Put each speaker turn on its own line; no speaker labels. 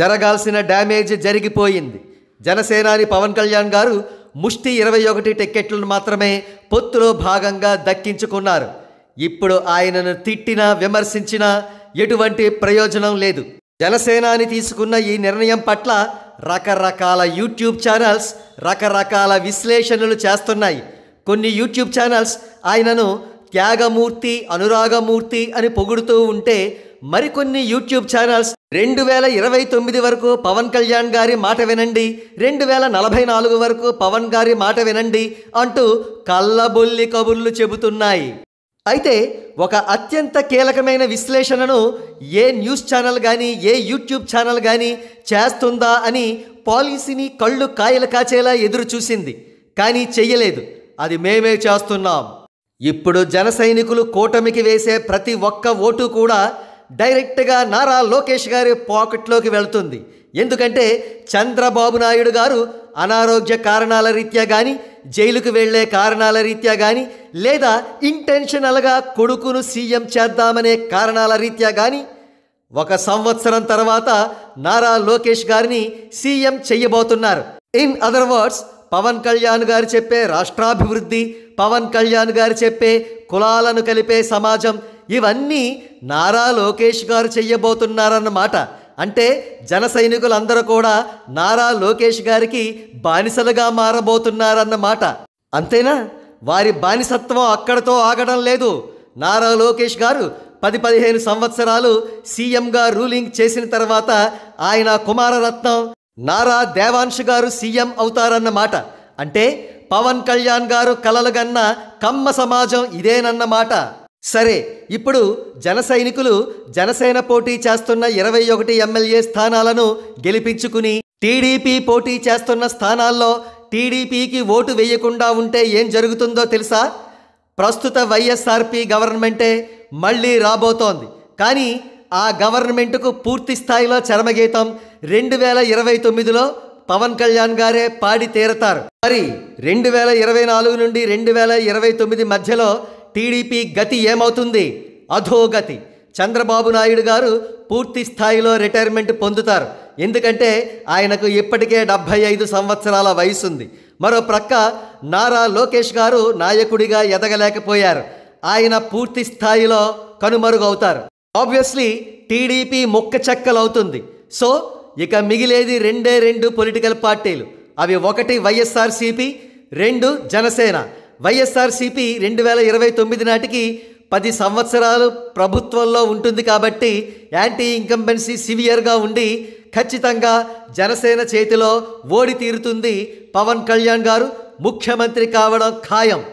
జరగాల్సిన డ్యామేజ్ జరిగిపోయింది జనసేనాని పవన్ కళ్యాణ్ గారు ముష్టి ఇరవై ఒకటి టిక్కెట్లను మాత్రమే పొత్తులో భాగంగా దక్కించుకున్నారు ఇప్పుడు ఆయనను తిట్టినా విమర్శించినా ఎటువంటి ప్రయోజనం లేదు జనసేనాని తీసుకున్న ఈ నిర్ణయం పట్ల రకరకాల యూట్యూబ్ ఛానల్స్ రకరకాల విశ్లేషణలు చేస్తున్నాయి కొన్ని యూట్యూబ్ ఛానల్స్ ఆయనను త్యాగమూర్తి అనురాగమూర్తి అని పొగుడుతూ ఉంటే మరికొన్ని యూట్యూబ్ ఛానల్స్ రెండు వేల ఇరవై తొమ్మిది వరకు పవన్ కళ్యాణ్ గారి మాట వినండి రెండు వేల నలభై నాలుగు వరకు పవన్ గారి మాట వినండి అంటూ కళ్ళబొల్లి కబుర్లు చెబుతున్నాయి అయితే ఒక అత్యంత కీలకమైన విశ్లేషణను ఏ న్యూస్ ఛానల్ కానీ ఏ యూట్యూబ్ ఛానల్ కానీ చేస్తుందా అని పాలసీని కళ్ళు కాయలు కాచేలా ఎదురు చూసింది కానీ చెయ్యలేదు అది మేమే చేస్తున్నాం ఇప్పుడు జన సైనికులు కూటమికి వేసే ప్రతి ఒక్క ఓటు కూడా డైరెక్ట్గా నారా లోకేష్ గారి పాకెట్లోకి వెళుతుంది ఎందుకంటే చంద్రబాబు నాయుడు గారు అనారోగ్య కారణాల రీత్యా కానీ జైలుకు వెళ్లే కారణాల రీత్యా కానీ లేదా ఇంటెన్షనల్గా కొడుకును సీఎం చేద్దామనే కారణాల రీత్యా కానీ ఒక సంవత్సరం తర్వాత నారా లోకేష్ గారిని సీఎం చెయ్యబోతున్నారు in other words Pavan Kalyan గారు చెప్పే రాష్ట్రాభివృద్ధి పవన్ కళ్యాణ్ గారు చెప్పే కులాలను కలిపే సమాజం ఇవన్నీ నారా లోకేష్ గారు చెయ్యబోతున్నారన్నమాట అంటే జన సైనికులందరూ కూడా నారా లోకేష్ గారికి బానిసలుగా మారబోతున్నారన్నమాట అంతేనా వారి బానిసత్వం అక్కడతో ఆగడం లేదు నారా లోకేష్ గారు పది పదిహేను సంవత్సరాలు సీఎంగా రూలింగ్ చేసిన తర్వాత ఆయన కుమారరత్నం నారా దేవాంశ్ గారు సీఎం అవుతారన్నమాట అంటే పవన్ కళ్యాణ్ గారు కలలుగన్న కమ్మ సమాజం ఇదేనన్నమాట సరే ఇప్పుడు జన సైనికులు జనసేన పోటీ చేస్తున్న ఇరవై ఒకటి ఎమ్మెల్యే స్థానాలను గెలిపించుకుని టీడీపీ పోటీ చేస్తున్న స్థానాల్లో టీడీపీకి ఓటు వేయకుండా ఉంటే ఏం జరుగుతుందో తెలుసా ప్రస్తుత వైఎస్ఆర్పి గవర్నమెంటే మళ్ళీ రాబోతోంది కానీ ఆ గవర్నమెంట్కు పూర్తి స్థాయిలో చరమగీతం రెండు వేల ఇరవై తొమ్మిదిలో పవన్ కళ్యాణ్ గారే పాడి తీరతారు మరి రెండు వేల ఇరవై నాలుగు నుండి రెండు వేల ఇరవై తొమ్మిది మధ్యలో టీడీపీ గతి ఏమవుతుంది అధోగతి చంద్రబాబు నాయుడు గారు పూర్తి స్థాయిలో రిటైర్మెంట్ పొందుతారు ఎందుకంటే ఆయనకు ఇప్పటికే డెబ్భై ఐదు సంవత్సరాల వయసుంది మరో ప్రక్క నారా లోకేష్ గారు నాయకుడిగా ఎదగలేకపోయారు ఆయన పూర్తి స్థాయిలో కనుమరుగవుతారు ఆబ్వియస్లీ టీడీపీ మొక్క చెక్కలవుతుంది సో ఇక మిగిలేది రెండే రెండు పొలిటికల్ పార్టీలు అవి ఒకటి వైఎస్ఆర్సీపీ రెండు జనసేన వైఎస్ఆర్సీపీ రెండు వేల ఇరవై తొమ్మిది నాటికి పది సంవత్సరాలు ప్రభుత్వంలో ఉంటుంది కాబట్టి యాంటీ ఇన్కంబెన్సీ సివియర్గా ఉండి ఖచ్చితంగా జనసేన చేతిలో ఓడి తీరుతుంది పవన్ కళ్యాణ్ గారు ముఖ్యమంత్రి కావడం ఖాయం